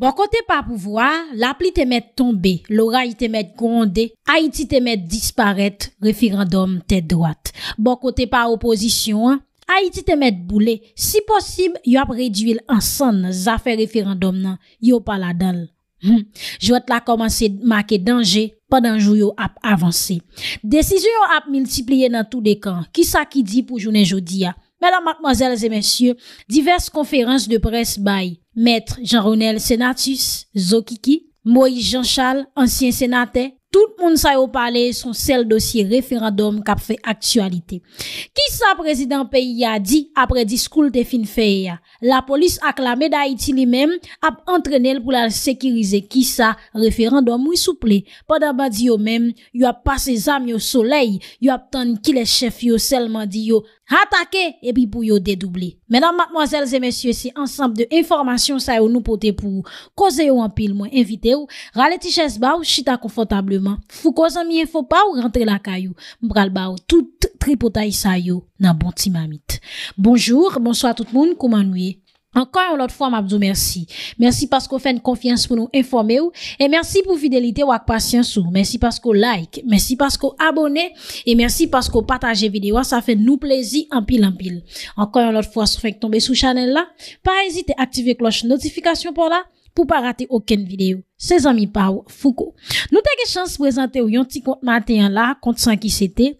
Bon kote pa pou vwa, lapli te met tombe, lora yi te met konde, ha iti te met disparet, referendum te dwat. Bon kote pa oposisyon, ha iti te met boule, si posib yo ap redwil ansan zafè referendum nan, yo pala dal. Jwet la komanse make denje, padanjou yo ap avanse. Desi yo ap multiplye nan tout de kan, kisa ki di pou jounen jodi ya. Mèdame, mèdame, mèdame, mèdame, mèdame, mèdame, mèdame, mèdame, mèdame, mèdame, mèdame, mèdame, mèdame, mèdame, mèdame, mèdame, mèdame, mèdame, mè Maître Jean-Ronel Senatus, Zokiki, Moïse Jean-Charles, ancien sénateur, Tout moun sa yo pale son sel dosye referandom kap fe aktualite. Ki sa prezident peyi ya di apre diskoul te fin feye ya? La polis ak la meday iti li men ap entrene l pou la sekirize ki sa referandom mou souple. Padaba di yo men, yo ap pase zami yo soley, yo ap tan ki le chef yo selman di yo hatake e bi pou yo dedouble. Menan matmoazel zemesye si ansampe de informasyon sa yo nou pote pou koze yo anpil mwen invite ou, rale ti jesba ou chita konfotable. fouko Fou faut pas ou rentrer la caillou. M'bral tout tripotaï sa yo bon mamite. Bonjour, bonsoir tout le monde, comment vous encore une autre fois, m'abdou merci. Merci parce que vous une confiance pour nous informer et merci pour fidélité ou patience Merci parce vous like, merci parce vous abonnez et merci parce qu'on partage vidéo. Ça fait nous plaisir en pile en pile. Encore une autre fois, si vous faites tomber sous channel là, pas hésiter à activer cloche notification pour là. pou pa rate oken videyo. Se zami pa wou, foukou. Nou teke chans prezante ou yon ti kont maten la, kont san ki sete,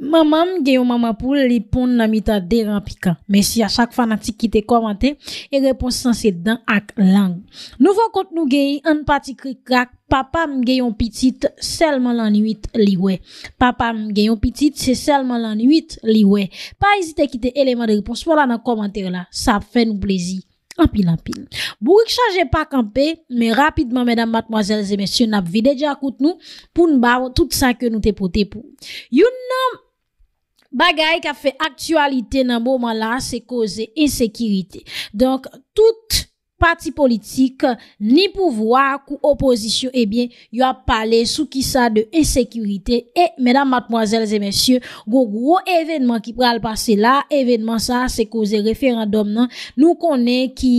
mama m geyon mama pou li pon namita deran pika. Mèsi a chak fanatik ki te komante, e repons san se dan ak lang. Nou fò kont nou geyi, an pati krik rak, papa m geyon pitit, selman lan 8 liwe. Papa m geyon pitit, se selman lan 8 liwe. Pa ezite ki te eleman de repons, wala nan komante la, sa fè nou plezi. Ampil, ampil. Bourik chanje pa kampe, me rapidman, medan matmazelze, mesyon ap videja akout nou, pou n'bav, tout sa ke nou tepote pou. You nan bagay ka fe aktualite nan bon man la, se koze insekirite. Donk, tout, pati politik, ni pou vwa kou oposisyon, ebyen, eh yon pale sou ki sa de esekurite e, medan matmoazèl zè mèsyè, gwo gwo evènman ki pral pase la, evènman sa, se koze referandom nan, nou konè ki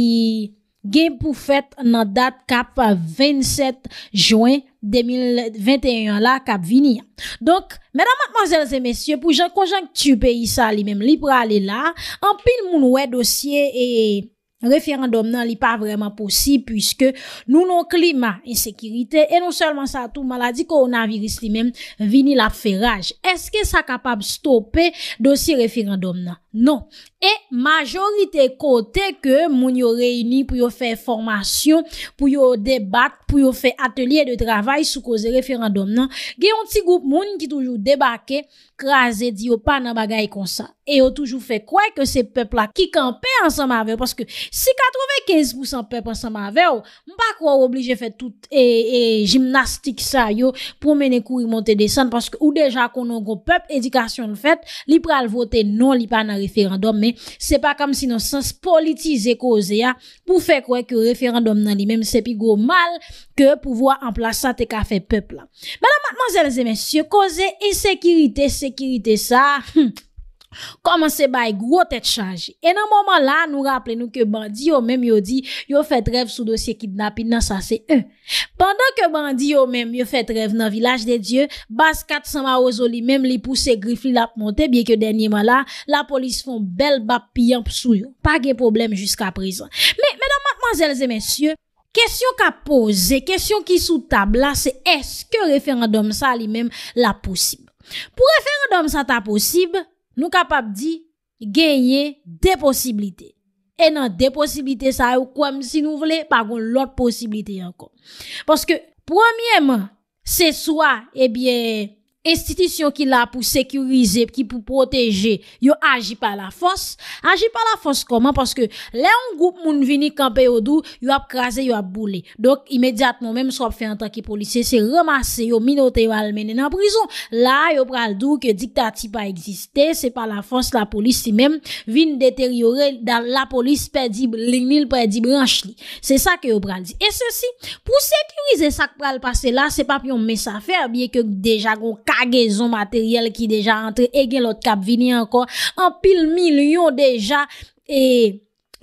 gen pou fèt nan dat kap 27 jwen 2021 la, kap vini. Donk, medan matmoazèl zè mèsyè, pou jan konjan ki tupè yisa li mèm, li pral le la, an pil moun wè dosye e... Referandum nan li pa vreman posib pwiske nou nou klima, insekiritè e nou selman sa tou maladi koronavirus li men vini la feraj. Eske sa kapab stopè dosi referandum nan? nan. E majorite kote ke moun yo reyini pou yo fe formasyon, pou yo debak, pou yo fe atelier de travay sou koze referandom nan. Ge yon ti goup moun ki toujou debake kraze di yo pa nan bagay kon sa. E yo toujou fe kwe ke se pep la ki kampe ansan ma vew. Paske si 95% pep ansan ma vew mba kwa ou oblije fe tout e, e jimnastik sa yo pou mene kou yon monte desan. Paske ou deja konon go pep edikasyon fèt, li pral vote nan li pa nan Men se pa kam si nan sens politize koze ya pou fe kwe ke referandom nan li menm se pi gwo mal ke pou vwa anpla sa te kafe peple la. Madame, mademoiselles et messieurs, koze e sekirite, sekirite sa. Koman se bay gro tèt chanje E nan moman la nou rappele nou ke bandi yo mèm yo di Yo fèt rêv sou dosye kidnapin nan sa se e Pendan ke bandi yo mèm yo fèt rêv nan vilaj de Diyo Bas kat sa ma ozo li mèm li pousse grifli la p'monte Biè ke denye man la la polis fon bel bap piyamp sou yo Pa gen problem jusqu'a prizon Menon manzèlze mèsyon Kèsyon ka pose, kèsyon ki sou tab la Se eske referandom sa li mèm la pousib Po referandom sa ta pousib Pousib Nou kapap di genye de posibilite. E nan de posibilite sa yo kwa msi nou vle, pa kon lot posibilite yon kon. Poske, pwemye man, se swa, ebyen, institisyon ki la pou sekurize, ki pou proteje, yo agi pa la fons. Agi pa la fons koman? Paske le an goup moun vini kampe yo dou, yo ap krasi, yo ap boule. Dok, imediatman, menm sop fe an tak ki polise, se remase yo, minote yo almenen an prizon. La, yo pral dou ke diktati pa egziste, se pa la fons, la polisi menm, vin deteriore, dan la polisi pe di linil, pe di branche li. Se sa ke yo pral di. E se si, pou sekurize sak pral pase la, se pap yon mes afer, biye ke deja goun ka agè zon materyèl ki deja antre e gen lot kap vini ankon, an pil mil yon deja,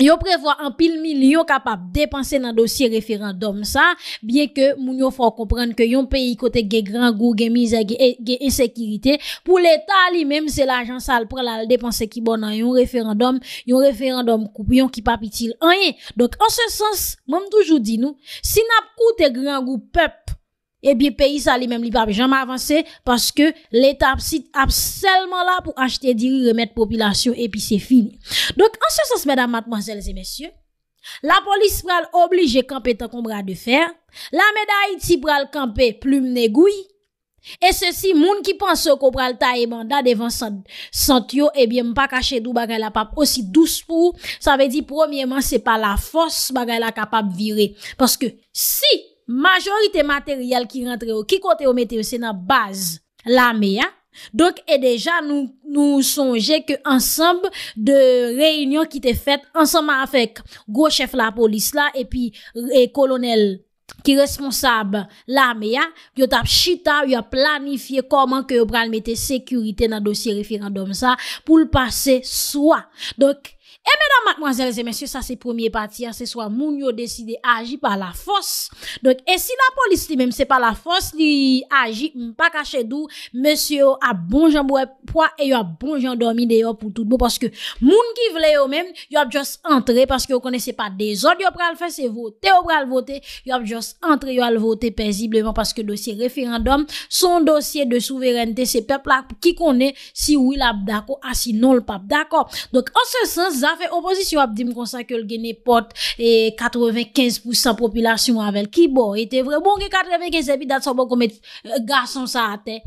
yo prevo an pil mil yon kapap depanse nan dosye referandom sa, bie ke moun yo fò komprende ke yon peyi kote gen gran goup, gen mizè, gen insekiritè, pou l'Etat li menm se la jansal pralal depanse ki bon nan yon referandom, yon referandom koup, yon ki papitil anye. Donk an se sens, moun toujou di nou, si nap koute gran goup pep, Et eh bien, pays ça lui-même, il pas, jamais avancé parce que l'État a absolument là pour acheter, dire, remettre population et puis c'est fini. Donc, en ce sens, mesdames, mademoiselles et messieurs, la police pral oblige camper tant qu'on bras de fer. La médaille pour pral camper plume négouille. Et ceci, moun qui pense qu'on pral taille mandat devant Santio, eh bien, pas caché d'où bagay la pape aussi douce pour. Ça veut dire, premièrement, c'est pas la force bagay la capable virer. Parce que si Majorite materyal ki rentre ou ki kote ou mette ou se na baz la me ya. Donk e deja nou sonje ke ansambe de reynyon ki te fet ansambe afek. Go chef la polis la epi rey kolonel ki responsab la me ya. Yo tap chita yo planifiye koman ke yo pral mette sekurite na dosye referendum sa pou l'pase swa. Donk. Et eh, mesdames, mademoiselles et messieurs, ça c'est premier parti, hein, c'est soit moun yo décide agir par la force. Donc, et si la police lui même c'est par la force, lui agit, pas caché d'où, monsieur a bon jamboué poids et y a bon j'en dormi d'ailleurs pour tout bon, parce que moun qui voulait eux même, yo a juste entré parce que ne connaissez pas des autres, yo pral fait c'est voter, yo pral voter, yo a juste entré, yo a voter paisiblement parce que dossier référendum, son dossier de souveraineté, c'est peuple qui connaît si oui la d'accord, ah non le pape d'accord. Donc, en ce sens, Fè oposisyon ap di m konsa ke l gen ne pot 95% popilasyon avèl. Ki bo, ete vre bon gen 95% bi dat sobo komèt gason sa ate.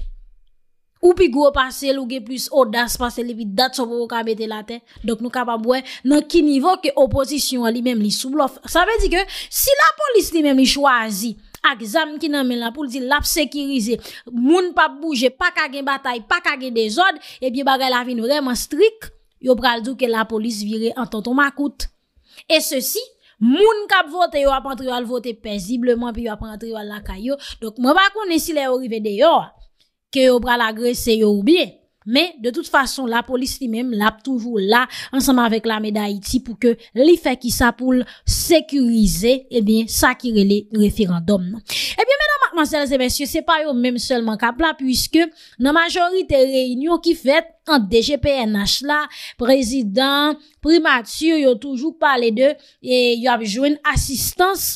Ou pi gwo pase l ou gen plus odas pase l bi dat sobo komète la ate. Dok nou kapabouè nan ki nivou ke oposisyon li mèm li soublouf. Sa mè di ke si la polis li mèm li chwazi ak zam ki nan men la polis li lap sekirize. Moun pa bouje, pa kagen batay, pa kagen dezod. E pi bagay la vin vreman strik. yo pral djou ke la polis vire an ton ton makout. E se si, moun kap vote yo apan triwal vote pezibleman pi yo apan triwal lakay yo. Dok mwen pa konen si le orive de yo ke yo pral agrese yo ou bie. Men, de tout fason, la polis li men l ap toujou la eh eh ansanman vek la Medayiti pou ke li fe ki sa pou l sekurize, e bin, sa ki rele referandom. E bin, menan, manselz e mensyo, se pa yo menm selman kapla, pwiske nan majorite reynyo ki fet an DGPNH la, prezident, primatyr, yo toujou pale de, yo avjouen asistans,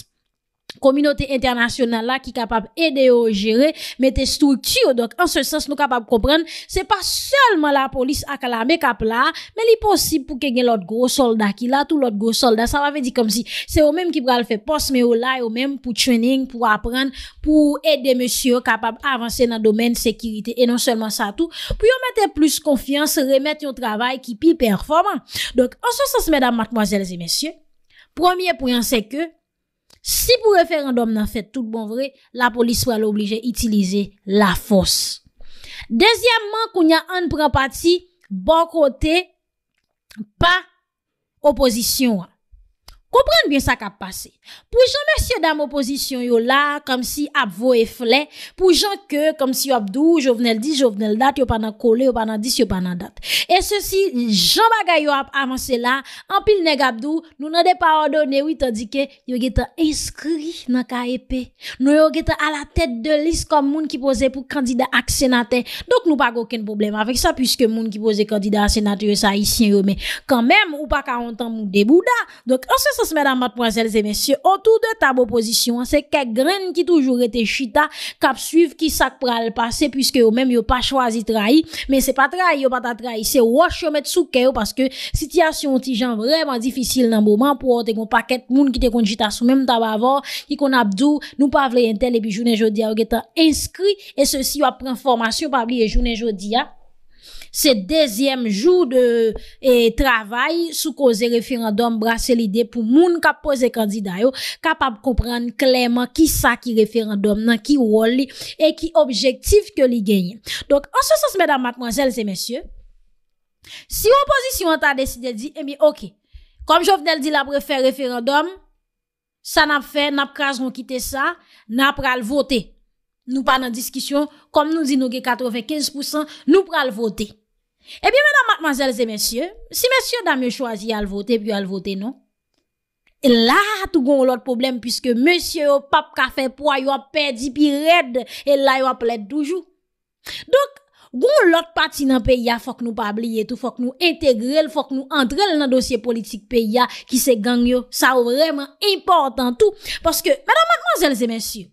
kominote internasyonan la ki kapap ede yo jere, mette stouti yo. Donk, an se sens nou kapap kompren, se pa selman la polis akala mekap la, men li posib pou ke gen lot gro solda ki la, tout lot gro solda. Sa va ve di kom si, se yo menm ki pral fe posme yo la, yo menm pou chwenning, pou apren, pou ede monsyo kapap avanse nan domen sekirite. E non selman sa tout, pou yo mette plus konfians, remet yon travay ki pi performan. Donk, an se sens, mèdam, mkmojèles et monsye, premier pou yon se ke, Si pou referandom nan fèt tout bon vre, la polis pral oblije itilize la fòs. Dezyamman, kou nyan an pran pati, bon kote, pa oposisyon. Koupran bien sa kap pase. pou jan mersi yo dam oposisyon yo la kom si ap vo e flen pou jan ke kom si yo ap dou jo vnen l dis, jo vnen l dat, yo pa nan kole, yo pa nan dis, yo pa nan dat e se si jan bagay yo ap avanse la an pil neg ap dou nou nan de pa ordo newi todike yo geta inskri nan ka epi nou yo geta ala tete de lis kom moun ki pose pou kandida ak senate dok nou pa goken problem avek sa pwiske moun ki pose kandida ak senate yo sa isyen yo me kanmem ou pa ka ontan moun debou da dok anse se se mèd amat ponsel se mèsyo Otou de ta bo pozisyon, se ke gren ki toujou rete chita, kap suiv ki sak pral pase, pwiske yo menm yo pa chwazi trahi, men se pa trahi, yo pa ta trahi, se wosh yo met souke yo, paske sityasyon ti jan vreman difisil nan bo man, pou wote kon paket moun ki te kon chita sou, menm ta bavor, ki kon abdou, nou pa vle yentel, epi jounen jodi a ou geta inskri, e se si yo apren formasyon pa vle jounen jodi a. Se dezyem jou de e, travay sou koze referandom brase lide pou moun kap pose kandidayo kapap koupran kleman ki sa ki referandom nan ki woli e ki objektif ke li genye. Donk ansan sens mèdam matmanjèl se mèsyè, si yon posisyon ta deside di, e eh mi ok, kom jò vnel di la prefe referandom, sa nap fe, nap krasman kite sa, nap pral vote. Nou pa nan diskisyon, kom nou di nou ge 95%, nou pra l voté. E bi mena madmanzèl zè mensyè, si mensyè da mè chwazi al voté, pi al voté non, e la hatou goun l ot problem, piske mensyè yo pap kafè, pou a yo apè di pi red, e la yo apè let toujou. Donk, goun l ot pati nan pe ya, fok nou pa bli etou, fok nou entegrel, fok nou entrel nan dosye politik pe ya, ki se gang yo, sa ou vremen importan tou, paske mena madmanzèl zè mensyè,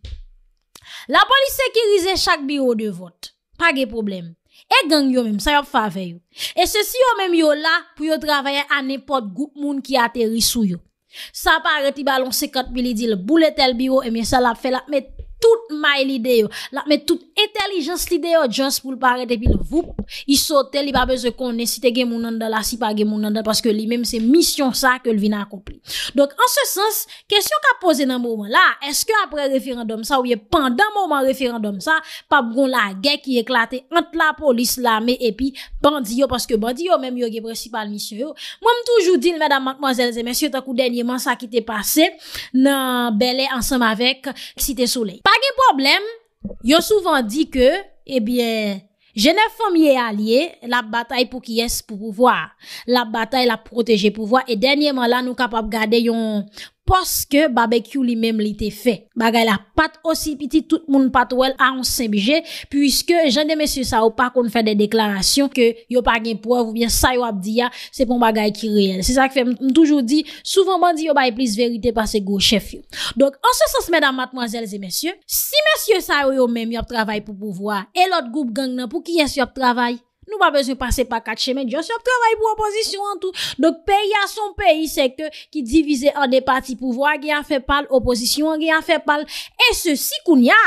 La polis sekirize chak biro de vot. Pa ge problem. E gen yon mèm, sa yop fave yon. E se si yon mèm yon la pou yon travaye an epot gout moun ki ate risou yon. Sa apare ti balon 50 mili di le bouletel biro, emye sa lap fel ap met. tout may lideyo, la me tout etelijens lideyo, just pou l'parete, epi l'voukou, i sote, li pa bezè konen, si te gen mounanda la, si pa gen mounanda, paske li menm se misyon sa, ke l'vina akomple. Donk, an se sens, kesyon ka pose nan mouman la, eske apre referandom sa, ou ye pandan mouman referandom sa, pa broun la, gen ki eklate, ant la polis la, me epi, bandiyo, paske bandiyo, menm yo gen presipal misyon yo, mwenm toujou dil, mèdam, mèdame, Pa gen problem, yo souvan di ke, ebyen, eh jenè fòm yè alye, la batay pou ki yè spou pou vwa, la batay la protejè pou vwa, e denyèman la nou kapap gade yon... poske babekyou li mem li te fe. Bagay la pat osi piti, tout moun pat wèl a on se bjè, pwiske jan de mèsyè sa ou pa kon fè de deklarasyon ke yo pa genpwa ou bien sa yo ap di ya, se pon bagay ki reyèl. Se sa ki fè m toujou di, soufèm man di yo bay plis verite pa se gwo chef yo. Donk, ansè sens mèdam matmwazèl zè mèsyè, si mèsyè sa ou yo mem yop travay pou pouvoa, e lot goup gang nan pou ki yè si yop travay, Nou ba bezwen pase pa kat cheme, diyo se ob travay pou opozisyon an tou. Dok pe, ya son pe, sekte ki divize an de pati pouvo, a ge a fe pal, opozisyon a ge a fe pal, e se si koun ya.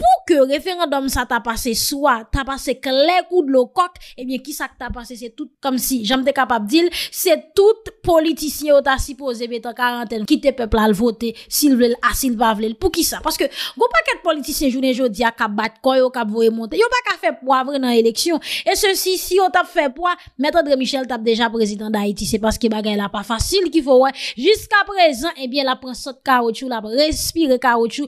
pou ke referandom sa ta pase soua, ta pase kler ou dlo kok, ebyen ki sa ke ta pase, se tout kom si, janm te kapap dil, se tout politisyen ou ta sipoze, beton karantene, ki te peplal vote, silvel a silvavel, pou ki sa, paske, goupak et politisyen jounen jodi, a kap bat koy, ou kap voye monte, yon bak a fe po avre nan eleksyon, e se si, si ou tap fe po, meto dre michel tap deja prezident da Haiti, se paske bagay la pa fasil, ki fowen, jiska prezant, ebyen la prensot karotchu, la prezpire karotchu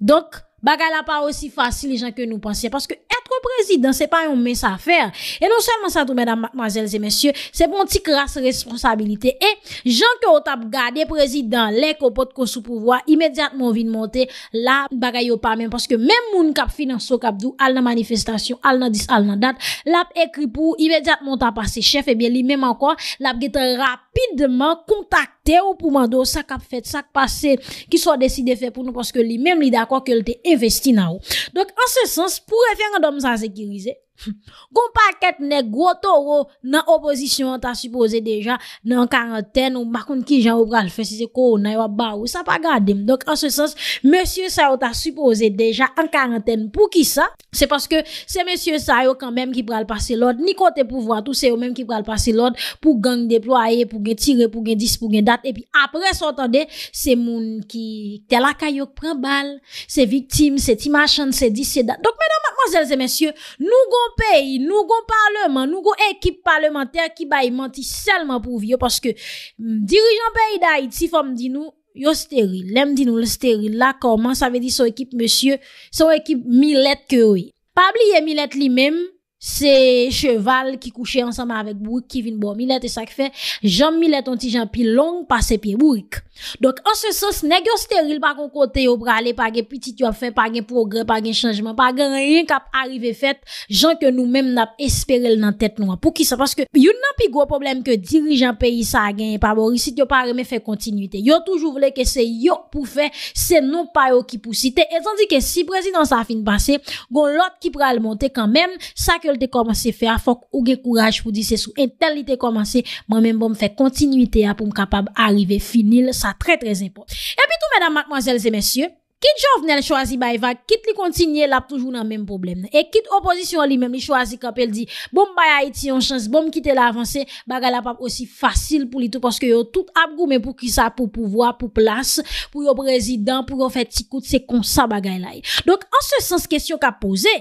Donk, bagay la pa osi fasil li jan ke nou pensye. Paske etre prezidant se pa yon mes afer. E non salman sa tou mèdame, mademoiselles et messieurs, se bon ti kras responsabilite. E jan ke ot ap gade prezidant, le kopot kon sou pouvoi, imediatman vin monte la bagay yo pa men. Paske menm moun kap finanso kapdou, al nan manifestasyon, al nan dis, al nan dat, lap ekri pou imediatman tapase chef, ebyen li menm anko, lap gete rapidman kontak. te ou pou mandou sak ap fèt, sak pasè ki so deside fèt pou nou paske li menm li d'akwa ke l te investi nan ou. Dok an se sens, pou referan dom zan zekirize, goun pa ket ne gro toro nan opozisyon ta suppose deja nan karenten ou bakoun ki jan ou pral fe si se ko ou nan yon ba ou sa pa gade m, donk an se sens monsye sa yo ta suppose deja an karenten pou ki sa, se paske se monsye sa yo kanmem ki pral pase l'od ni kote pou vwa tout se yo menm ki pral pase l'od pou gang deploaye, pou gen tire pou gen dis, pou gen dat, epi apres se otande, se moun ki telakayok pren bal, se vitim se timachan, se dis, se dat donk menan matmazelze monsye, nou gon Nougon peyi, nougon parleman, nougon ekip parlementer ki bayi manti selman pou vyo Paske mm, dirijan peyi da iti fom di nou, yo steri, lem di nou lo steri La koman sa ve di sou ekip monsye, sou ekip milet ke woy Pabli ye milet li mem, se cheval ki kouche ansama avek bourik ki vin bo milet e sak fe Jam milet onti jan pi long pa se pie bourik Donk an se sens negyo steril pa kon kote yo prale Page pitit yo ap fe, page progre, page chanjman Page rien kap arrive fet Jan ke nou menm nap espere l nan tet nou Pou ki sa, paske yon nan pi gwo problem Ke dirijan peyi sa gen E pa borisit yo pareme fe kontinuité Yo toujou vle ke se yo pou fe Se nou payo ki pou site Etan di ke si prezident sa fin base Gon lot ki prale monte kanmen Sa ke l te komanse fe, a fok ouge kouraj Pou di se sou entel li te komanse Mwen menm bom fe kontinuité ya Pou m kapab arrive finil sa Très très important. Et puis tout, mesdames, mademoiselles et messieurs, quitte Jovenel choisi Bayeva, quitte li kontinye, l'ap toujou nan mèm probleme. Et quitte oposisyon li mèm li choisi kapel di, bom baye Haiti, yon chans, bom kite l'avansé, bagay l'ap ap osi fasil pou l'itou, porske yon tout ap goumen pou ki sa pou pouvoi, pou plas, pou yon prezidant, pou yon fetikout, se konsa bagay la. Donc, an se sens kesyon ka pose,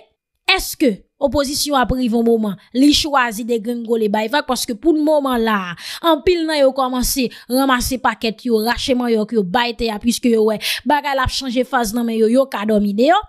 eske oposisyon aprivo mouman, li chwazi de geng gole bay vak, paske pou n mouman la, an pil nan yo komanse, ramase paket yo, rache man yo, yo bayte ya, pwiske yo we, baka la ap chanje faz nan men yo, yo kadom ide yo,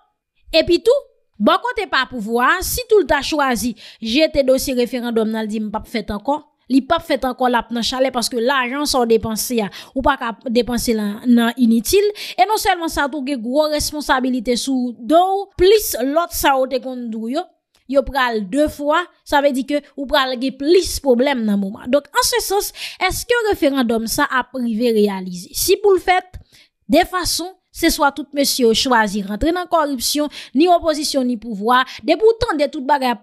epi tou, bako te pa pou vwa, si tout a chwazi, jete dosi referandum nan di m pap fet ankon, li pap fet ankon la ap nan chale, paske la ajan sa o depanse ya, ou pa ka depanse nan initil, e non selman sa touge gro responsabilite sou do, plis lot sa o te kondou yo, yo pral 2 fwa, sa ve di ke ou pral ge plis problem nan mouman. Donk, an se sos, eske referandom sa aprive realize? Si pou l fèt, de fason, Se swa tout mesye ou chwazi rentre nan korupsyon, ni oposisyon, ni pouvoar, de pou tande tout bagay ap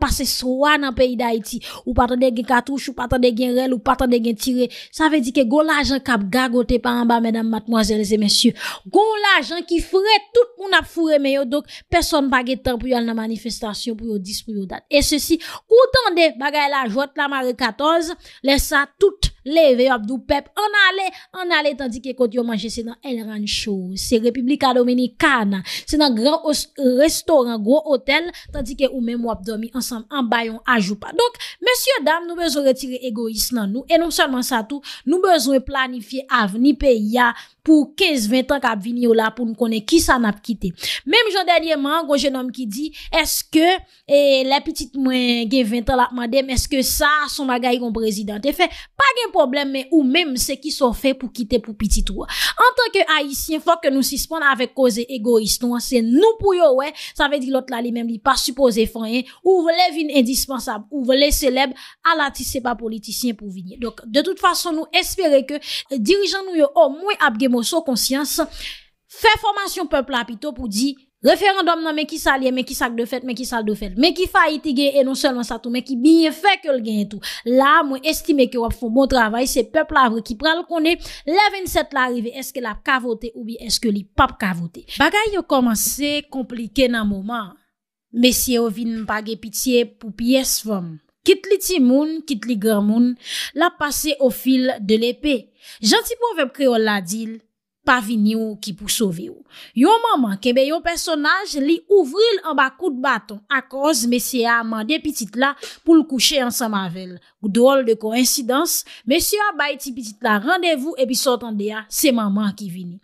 pase swa nan peyi d'Haïti, ou patande gen katouche, ou patande gen rel, ou patande gen tire, sa ve di ke goun la jen kap gagote par anba, medan matmoazelize mesye. Goun la jen ki fure tout moun ap fure meyo, dok peson bagay tan pou yon nan manifestasyon pou yon dispo yon dat. E se si, koutande bagay la jwot la mare 14, lesa tout, Leve yo ap do pep, an ale, an ale Tandike kont yo manje se nan el ran chou Se Republika Dominikana Se nan gran restaurant, gran hotel Tandike ou men wap dormi ansam An bayon ajou pa Donk, monsye dam nou bezwe retire egoist nan nou E nou mson man sa tou Nou bezwe planifi avni pe ya pou 15-20 an ka ap vini yo la pou nou konen ki sa nap kite. Mèm jòn dèlèman gò jè nom ki di, eske eh, le piti mwen gen 20 an la ap mandèm, eske sa son magay yon prezident. Efe, pa gen problem mè ou mèm se ki son fè pou kite pou piti trou. An tanke Haitien fòk ke nou sispon avè koze egoist nou an se nou pou yo wè, sa vè di lot la li mèm li pa suppose fòn yè ou vè le vin indispensab, ou vè le seleb alati se pa politisyen pou vini. Donk, de tout fason nou espere ke eh, dirijan nou yo o mwen ap gen moun sou konsyans, fe formasyon pepl apito pou di, referandom nan men ki salye, men ki sak de fet, men ki sal de fet, men ki fayite ge, e non selman sa tou, men ki biye fe ke lgen etou. La, moun estime ke wap foun moun travay, se pepl avre ki pral kone, le 27 la rive, eske la ka vote, ou bi eske li pap ka vote. Bagay yo komanse komplike nan mouman, mesye yo vin bagye pitiye pou piye svom. Kit li ti moun, kit li gran moun, la pase o fil de lepe. Janti pou vep kreol la dil, pa vini ou ki pou sovi ou. Yon maman kebe yon personaj li ouvril an ba kout baton. Akoz mesye a mande pitit la pou l kouche ansan mavel. Goudouol de koinsidans, mesye a bay ti pitit la randevou e bi sotande a se maman ki vini.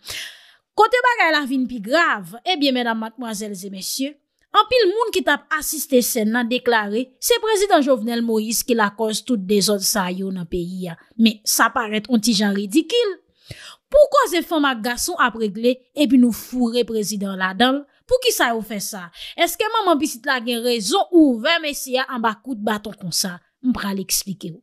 Kote bagay la vin pi grav, ebyen eh menan matmoazelze mesye, An pil moun ki tap asiste sen nan deklare, se prezident Jovenel Moïse ki la kos tout de zot sa yo nan peyi ya. Me, sa paret onti jan ridikil. Pouko ze fèm ak gason ap regle epi nou fure prezident la dal? Pou ki sa yo fè sa? Eske maman bisit la gen rezon ou vèm esi ya an bakout baton kon sa? Mpral eksplike yo.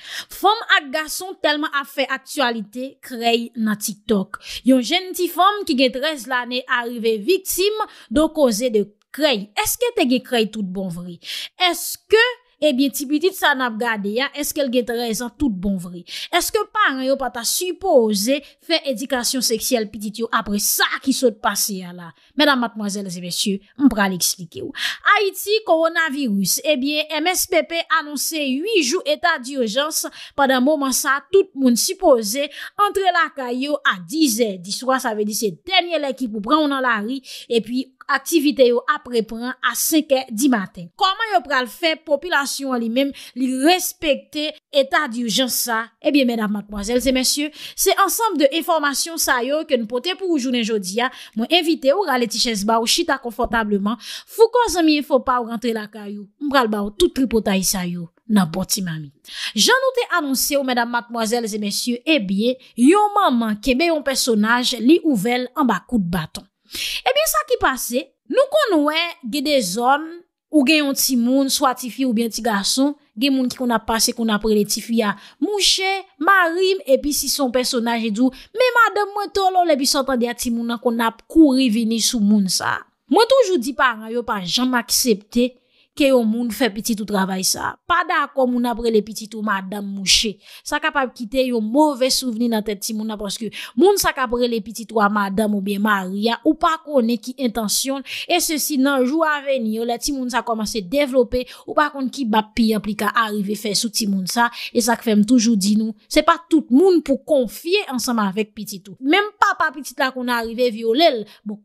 Fom ak gason telman a fe aktualite krey nan TikTok. Yon jenti fom ki ge 13 lane arive viksim do koze de krey. Eske te ge krey tout bonvri? Eske... Ebyen, ti pitit sa nap gade ya, eske el getre e san tout bon vri. Eske paran yo pata supose fe edikasyon seksyel pitit yo apre sa ki sot pase ya la. Medan matmazel, zi mesyu, mpra li eksplike yo. Haiti, koronavirus. Ebyen, MSPP anonse 8 jou etat di urjans. Padan moman sa, tout moun supose entre la kayo a 10 e. Diswa, sa ve di se denye lekip ou pran ou nan la ri. Epyi, aktivite yo aprepran a 5e di maten. Koman yo pral fe, popilasyon li menm li respekte etad yu jansa? Ebyen, eh mèdam matmoazèl, zè mèsyè, se ansampe de informasyon sa yo ke nou pote pou oujounen jodia, mwen evite ou rale tichèz ba ou chita konfortableman, fou kon zan miye fò pa ou rentre la ka yo, mpral ba ou toutri potay sa yo, nan poti mami. Jan nou te anonsè ou mèdam matmoazèl, zè mèsyè, ebyen, eh yon maman keme yon personaj li ouvel an bakout baton. E eh bin sa ki pase, nou konwen ge de zon ou gen yon ti moun, swa ti fi ou gen ti gason, gen moun ki kon ap pase kon ap prele ti fi ya mouche, marim, epi si son personaj edou, me ma de mwen tolol epi sotan de ya ti moun an kon ap kouri veni sou moun sa. Mwen toujou di paranyo pa janm aksepte. ke yon moun fè piti tou travay sa. Pa da akon moun apre le piti tou madame mouchè, sa kapab kite yon mouvè souveni nan tèt ti moun aposke, moun sa kapre le piti tou a madame ou bè maria, ou pa konè ki intasyon, e se si nan jou avènyo, la ti moun sa komanse devlopè, ou pa konè ki bap pi aplika arive fè sou ti moun sa, e sa ke fèm toujou di nou, se pa tout moun pou konfye ansama vek piti tou. Mèm pa pa piti tou akon a arrive vyo lèl, bon,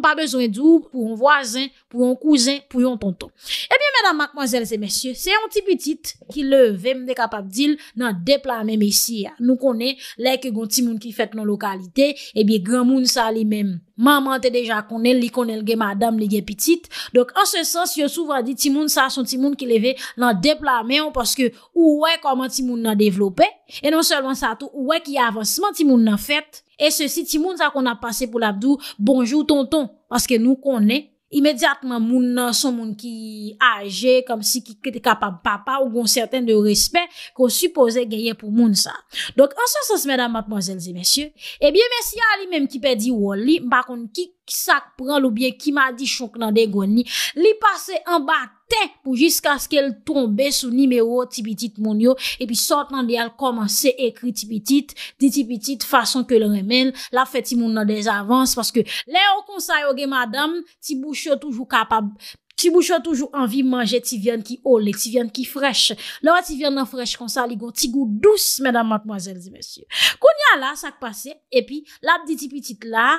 mpa bezwen d'ou pou yon vwa zin, pou yon kouzèn, pou yon tonton E biye, mèdam, mèk, mwazèl, zè, mèsyè, se yon ti pitit ki levèm de kapap dil nan deplamèm isi. Nou konè, lè ke gon timoun ki fèt nan lokalite, e eh biye, gèmoun sa li mèm. Maman te deja konè, li konèl gen madame li gen pitit. Dok, an se sens, yo souvran di timoun sa son timoun ki levè nan deplamèm, paske ou wè koman timoun nan devlopè. E non selman sa tou, ou wè ki avansman timoun nan fèt. E se si timoun sa konan pase pou labdou, bonjou tonton, paske nou konèm. imediatman moun nan son moun ki age kom si ki te kapab papa ou gon certain de respen kon suppose geye pou moun sa donk ansan sa semedan matman zelze mensyou ebyen mensyou a li menm ki pe di woli bakon ki sak pran lou biye ki ma di chok nan de goni li pase an bak pou jiska skel tombe sou nimeyo ti bitit moun yo, epi sort nan di al komanse ekri ti bitit, di ti bitit fason ke le remen, la feti moun nan dez avans, paske le yo konsay oge madam, ti bouche toujou kapab, ti bouche toujou anvi manje, ti vyen ki ole, ti vyen ki frech, le wa ti vyen nan frech konsay, li go ti go douz, mèdam matmazel di mèsyou. Koun ya la sak pase, epi la di ti bitit la,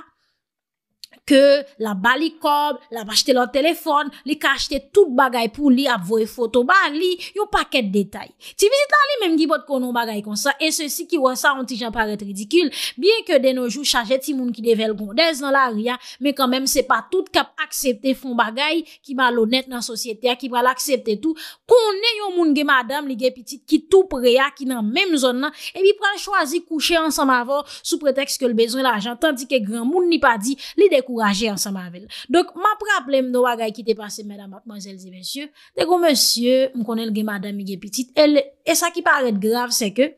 ke la bali kob, la va achete lor telefon, li ka achete tout bagay pou li ap voye foto, ba li yo paket detay. Ti vizit lan li menm di bot konon bagay kon sa, e se si ki wansa an ti jan paret ridikil, bien ke denonjou chaje ti moun ki devel gondez nan la riyan, men kon menm se pa tout kap aksepte fon bagay ki malonet nan sosyete, ki pral aksepte tou, kon ne yon moun ge madame li ge pitit ki tou prea, ki nan menm zon nan, e bi pral chwazi kouche ansan ma vor sou preteks ke l bezon la jan, tandi ke gran moun ni pa di, li de kou raje ansan ma vel. Dok, ma problem nou waga y ki te pase mèdam apman zèl zè mèsyè, dekou mèsyè m konel ge madame ge pitit, el, e sa ki paret grav, se ke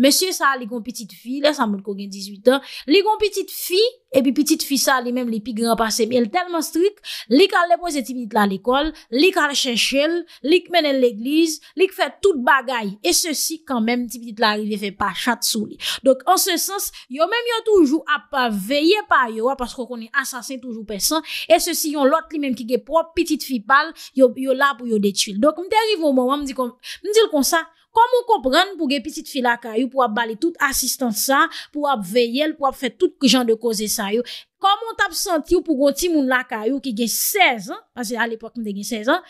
Monsye sa li kon piti fi Li kon piti fi E pi piti fi sa li menm li pi gran pa se Mi el telman strik Li kal le pwese ti piti la l'ekol Li kal chen chel Li k menen l'eglize Li k fe tout bagay E se si kan menm ti piti la rive fe pa chat souli Donk an se sens Yo menm yo toujou ap veye pa yo Pasko kon ni asasin toujou pesan E se si yon lot li menm ki ge prop Piti fi pal Yo la pou yo det fil Donk mte arrivo mwenm Mdil kon sa Komon kompren pou ge pitit fi lakayou, pou ap bali tout asistan sa, pou ap veyel, pou ap fet tout jan de koze sa yo. Komon tap sent yo pou gonti moun lakayou ki gen 16 an, an se al epot moun de gen 16 an,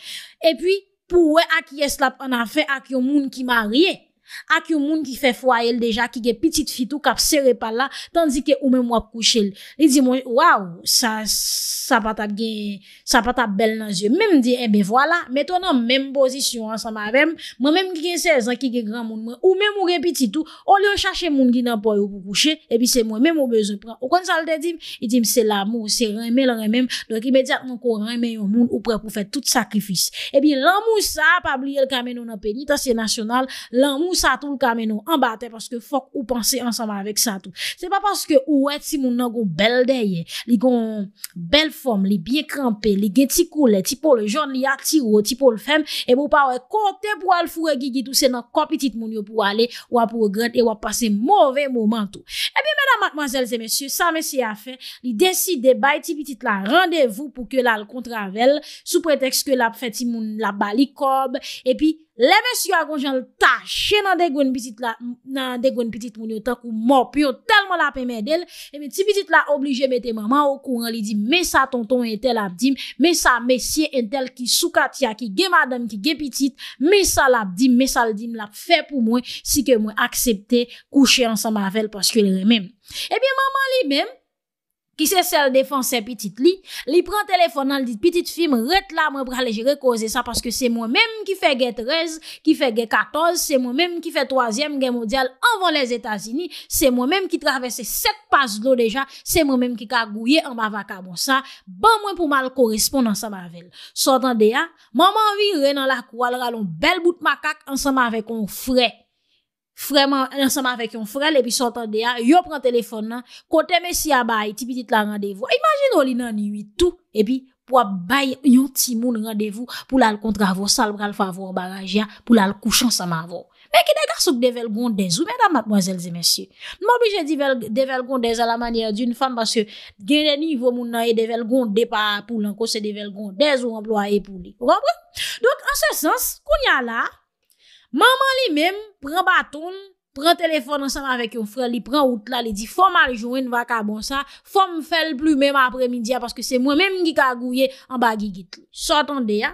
epi pou we ak ye slap an afen ak yo moun ki marye. ak yon moun ki fe fwa el deja ki ge pitit fitou kap sere pal la tanzi ke ou men mwap kouche el li di mwen, waw, sa sa pata bel nan zye men di, e eh be wala, meton an menm pozisyon ansa ma vem, mwen menm ki gen 16, ki ge gran moun mwen, ou menm ou repititou, ou li yo chache moun ki nan boy ou pou kouche, e bi se mwen menm ou bezo pran, ou kon sa l de dim, i dim se la moun ou se reme l remem, do ki me diak mwen kon reme yon moun ou pre pou fè tout sakrifis e bi lan moun sa, pabli el kame nou nan peni tasye nasyonal, lan m sa tou kame nou ambate, paske fok ou panse ansama vek sa tou. Se pa paske ou et si moun nan goun bel deye, li goun bel form, li biye krampe, li geti koule, tipou le joun li ak ti rou, tipou le fem, e mou pa ou e kote pou al fure gigi tou, se nan kopi tit moun yo pou ale, ou ap ou e gred, e wap pase mouve mouman tou. E pi mena madmanzelze, mesye, sa mesye a fe, li deside bay ti bitit la randevou pou ke la al kontravel, sou preteks ke la feti moun la bali kob, e pi Le bes yo akon jan l tache nan de gwen pitit la, nan de gwen pitit moun yo ta kou mop yo telman la peme del, e mi ti pitit la oblije mete maman ou kou an li di me sa tonton ente la pdim, me sa mesye entel ki soukati ya ki ge madame ki ge pitit, me sa la pdim, me sa l dim la pfe pou mwen si ke mwen aksepte kouche ansan mavel paske le remen. E bi maman li menm, Ki se sel defanse pitit li, li pren telefon nan dit pitit film, ret la mwen pralegye rekoze sa paske se mwen menm ki fe ge 13, ki fe ge 14, se mwen menm ki fe 3e gen modyal anvan les Etasini, se mwen menm ki travese 7 pas lo deja, se mwen menm ki ka gouye anba vaka monsa, ban mwen pou mal korispon nan sa mavel. So dan de ya, mwen mwen vi re nan la kou al ralon bel bout makak an sa mavel kon frey. Frèman, yon seman vek yon frèl Epi sotan deyan, yon pren telefon nan Kote mesi ya bay, tipi tit la randevou Imagin ou li nan yu itou Epi pou ap bay yon ti moun randevou Pou la l kontravo, salbra l favo Barajia, pou la l kouchan seman vo Mè ki dekarsouk devel gondez Ou mèdam matmòzelze mesi Nou mòbi jè di devel gondez a la manye d'youn fan Baske genè ni yon moun nan yon devel gondez De pa pou lanko se devel gondez Ou an ploa yon pou li Donk an se sens koun ya la Maman li mèm, pran baton, pran telefon ansanm avèk yon frè, li pran out la, li di fòm aljouen vaka bon sa, fòm fèl plou mèm apre midi ya, paske se mwen mèm ngi kagouye an bagi git. Sot an de ya,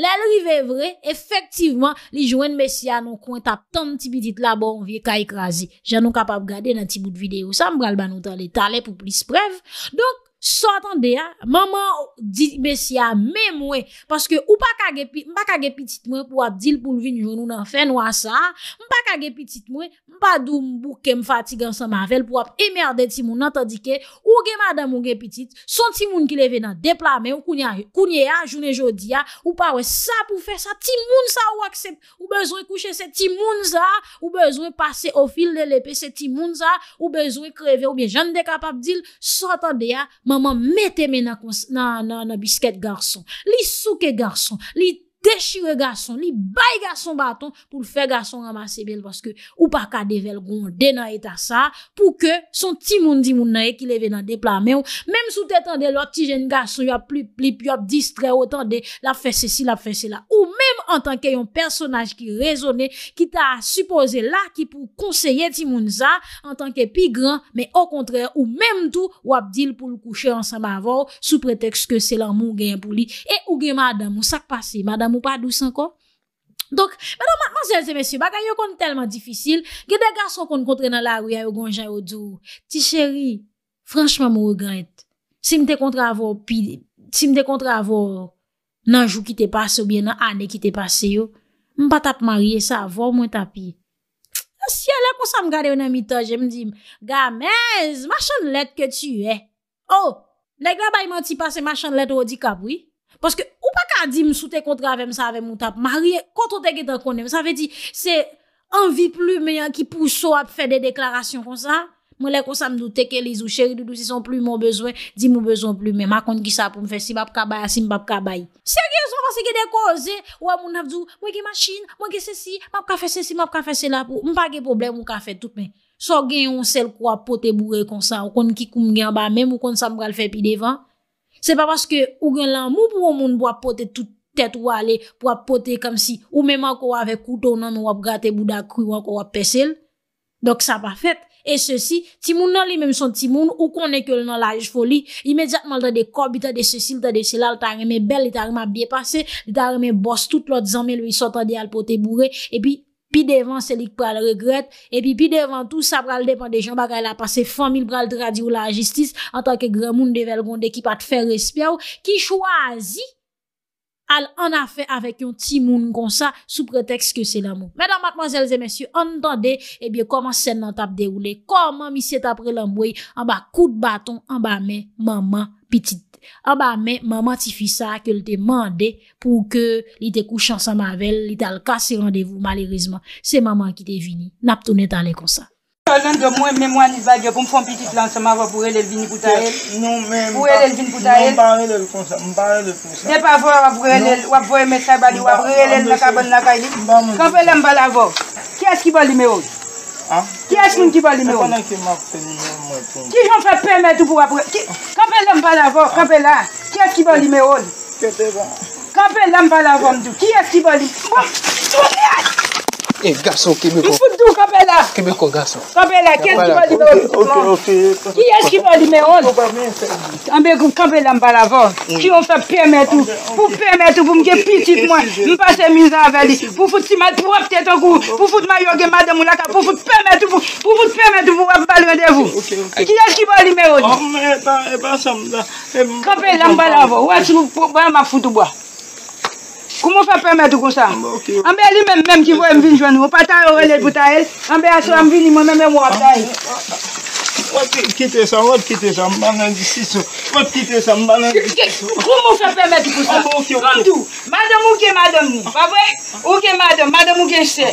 lèl rive vre, efektivman, li jouen mesia non kon tap ton ti bidit la bon vye kaj krasi. Jè non kapap gade nan ti bout videyo sa, mbral ban ou talè talè pou plis prev. Dok. Sotan de ya... Maman... Dibesi ya... Mè mwen... Paske... Mba kage pitit mwen... Pou ap dil pou nvin jou nou nan fè nou asa... Mba kage pitit mwen... Mba dou mbouke mfatig an sa mavel... Pou ap emerde timoun nan tadike... Ou gen madam mwen gen pitit... Son timoun ki leve nan deplame... Ou kounye ya... Ah, Jounen jodi ya... Ah, ou pawe sa pou fè sa... Timoun sa wak se... Ou bezwe kouche se timoun za... Ou bezwe pase o fil le lepe se timoun za... Ou bezwe kreve ou be jan de kapap dil... Sotan de ya... Ah, nanman meteme nan bisket garson, li souke garson, li... dechire gason li, bay gason baton pou l fè gason ramase bel woske ou pa ka devel goun dena e ta sa pou ke son timoun di moun na e ki leve nan deplame ou mèm sou te tende l wap ti jen gason yop plip yop distre wot tende la fè se si la fè se la ou mèm an tanke yon personaj ki rezone ki ta suppose la ki pou konseye timoun za an tanke pigran mèm au kontrè ou mèm tou wap dil pou l kouche ansan bavon sou preteks ke selan moun genye pou li e ou genye madame ou sak pase madame ou pa dou san kon. Donk, ben donk, ma zelze, mesye, bagay yo kon telman difisil, ge de gason kon kontre nan la ruyay ou gonjay ou djou. Ti cheri, franchman mou regrete. Si mte kontre avou, si mte kontre avou nan jou ki te pase ou bien nan ane ki te pase yo, mpa tap mariye sa avou ou mwen tapi. An sye, lè kon sa m gade ou nan mitaj, jem di, gamez, machan let ke tu e. Oh, ne gwa bayman ti pase machan let ou di kapwi, poske Pa ka di msoute kontra avem sa avem moutap, ma rie kontro teke takonem. Sa fe di, se anvi plu me yon ki pou so ap fe de deklarasyon kon sa. Mwen le kon sa mdou teke li zou, cheri doudou, si son plu moun bezwen, di moun bezwen plu me. Ma kon ki sa pou mwese si mbap kabay, si mbap kabay. Serios, mwen fase ki dekose, wè moun avdou, mwen ki masin, mwen ki sesi, mbap ka fese si, mbap ka fese la pou. Mwen pa ge problem mwen ka fese tout me. So gen yon sel kwa pote bourre kon sa, kon ki koum gen ba, men mwen kon sa mbra lfe pi devan. Se pa paske ou gen lan mou pou ou moun bwa pote toutet wale, pwa pote kam si ou menman kwa ave koutou nan wap gate boudak kri wak wap pesel. Dok sa pa fet. E se si, timoun nan li menm son timoun, ou konen ke l nan laj foli, imedjatman l tade kob, l tade se si, l tade se la, l ta reme bel, l ta reme bie pase, l ta reme bos, tout l ot zanme l wisotan di al pote bouré, e pi... pi devan selik pral regret, epi pi devan tout sa pral depan de jan bagay la pase, fomil pral tradi ou la jistis, an toke gremoun devel gonde ki pat fè respyaw, ki chwazi. Al an a fe avèk yon ti moun konsa sou preteks ke se la mou. Mèdam matmazèlze, mèsyou, an tande, ebyè, koman sen nan tap de oule, koman mi se tap re lan mouye, an ba kout baton, an ba mè, maman, pitit. An ba mè, maman ti fi sa ke l te mande pou ke li te kouchan sa mavel, li tal kase randevou, malerizman, se maman ki te vini, nap toune tan le konsa. Kwa lèn de mwen mè mwan it bagè, pou m foun pitit lansman vwap m pou relèl vin koutaèl. M pou relèl vin koutaèl. M pare lè kon se. Nè pa vwa wap vwe mesay ba li wap relèl nan kapon lakay li. Kanpe lè m bala vwo? Ki es ki boli me ou? Ki es moun ki boli me ou? Ki joun fè perme tou pou wap vwe? Kanpe lè m bala vwo? Ki es ki boli me ou? Kanpe lè m bala vwo mdou? Ki es ki boli? E, eh, gaso, keme ko. M foute dou, kabe la? Keme ko, gaso. Kabe la, ken ki wali me on? Ok, ok. Ki yas ki wali me on? O, ba men, se. Ambe kou, kabe la mbala von? Ki yon fe peme tou? Pou peme tou, pou mge piti pou mwen? M pase mizan avali? Pou foute si mat, pou wapte ton kou? Pou foute ma yoke mat de mou laka? Pou foute peme tou, pou foute peme tou, pou wap bal re devou? Ok, ok. Ki yas ki wali me eh, on? Kabe la mbala von, wache mwen mba foute mba? Kou moun fè pèmèt kousan? Mbè ok. Ambe li mèm mèm ki vò m vin jwenn nou. O patan yon relèd boutan el. Ambe asò am vin li mèm mèm wap dayi. Wot kite sa wot kite sa manan di sitso. Wot kite sa manan di sitso. Kou moun fè pèmèt kousan? Ok. Randou. Madèm ouke madèm ni. Wabè. Ok madèm. Madèm ouke chè.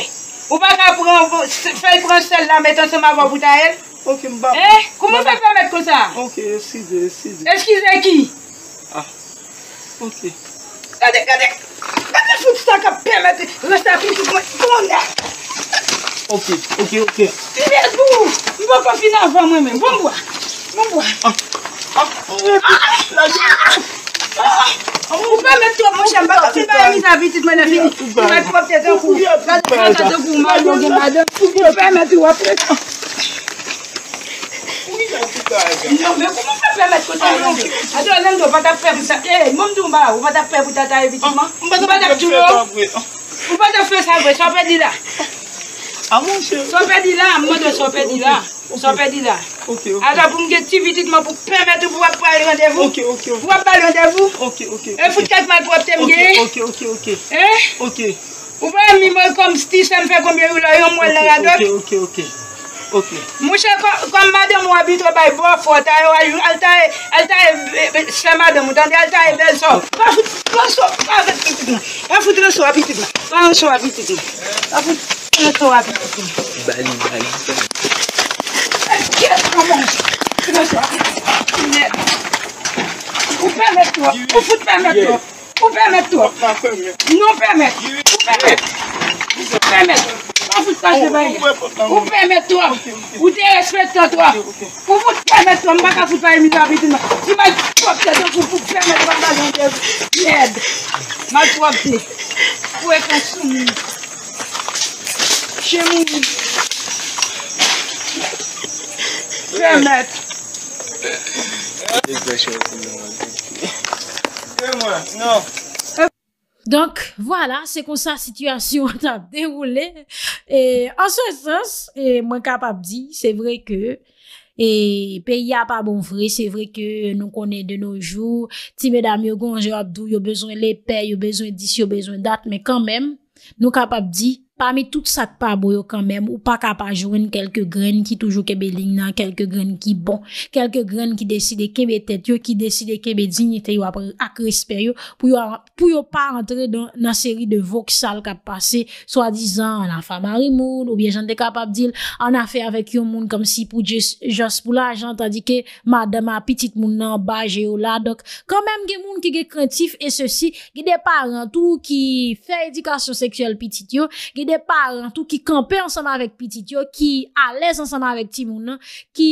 Ou baka fè yon pronsel la metan se mabò boutan el. Ok mbè. Eh. Kou moun fè pèmèt kousan? Ok. Es Om lè fè s'ta kè per mè te lè sta fin s'poun eg, yonna! Primiè've c proud! Mwen mwen kon èkou fin цèv conten ap pou! Boun televis! Boun telev! Ofponey! Yon ti wèc chè mban, cel bay mesa vitit menèfini. Yon mwen pou xem zèv kou. Jak zèk wè chò akke do gu man. Pan dem, nye yon mwen ap ah, ah, ah, prene! Mwen pou mwen pa permet kon ta yon gen? Ate yon gen pou mwen pa ta pre, mwen sa kè yon gen. Mwen mwen pa ta pre pou ta ta eviti man? Mwen pa ta pre pre sa vre. Mwen pa ta pre sa vre. Sopè dila. A mwen chè. Sopè dila, mwen te sopè dila. Sopè dila. Ok. Ate yon pou mwen ke ti vitit man pou k'pemet ou pou ap pal yon devu. Ok, ok. Ou ap pal yon devu? Ok, ok. E, foute kakman pou ap temge. Ok, ok, ok. E? Ok. Ou pa yon mi mol kon m sti se m fe kong m yon yon mwen Mouche, kon madèm ou abitre bay bo a fote a yo a yon, alta e, alta e, se madèm ou tande, alta e bel so. Kan foute, kan foute, kan foute le so apititman, kan foute le so apititman, kan foute, kan foute le so apititman. Bani, bani, bani. E, kye, kamanj, kene so apititman, kene. Ou pèmet to, ou foute pèmet to, ou pèmet to, nou pèmet, ou pèmet, nou pèmet. Ou pwè pwè pwè mweni? Ou pwè mè tò wou dey respet tò tò? Ou pou pou pou mè mè tò mwaka pou fwa yon mouz api ti nan? Si mè l pou pou pwè pwè tò wou pou pou pwè mè tò wangajan tev? Mèd! Mè l pou api ti! Pwè konsoun mweni? Che mweni? Pwè mè tò? Mè! Mè! Jè mweni! Mweni! Donk, wala, se kon sa situasyon ta deroule, en son sens, mwen kapap di, se vre ke, pe ya pa bon vre, se vre ke nou konen de nou jou, ti medam yo gonj yo abdou, yo bezon le pe, yo bezon dis, yo bezon dat, men kanmen, nou kapap di, a mi tout sa tabou yo kanmem, ou pa kapajoun kelke gren ki toujou kebe lignan, kelke gren ki bon, kelke gren ki deside kebe tet yo, ki deside kebe zinite yo apre akrisper yo, pou yo pa antre nan seri de voksal kapase swa dizan, anan fa marimoun, ou bien jante kapab dil, anan fe avekyoun moun kom si pou jas pou la jante a dike, madama pitit moun nan baje yo la, dok kanmem gen moun ki ge krentif, e se si gide parantou ki fe edikasyon seksuel pitit yo, gide parantou, ki kampe ansanman vek pitityo, ki alez ansanman vek timounan, ki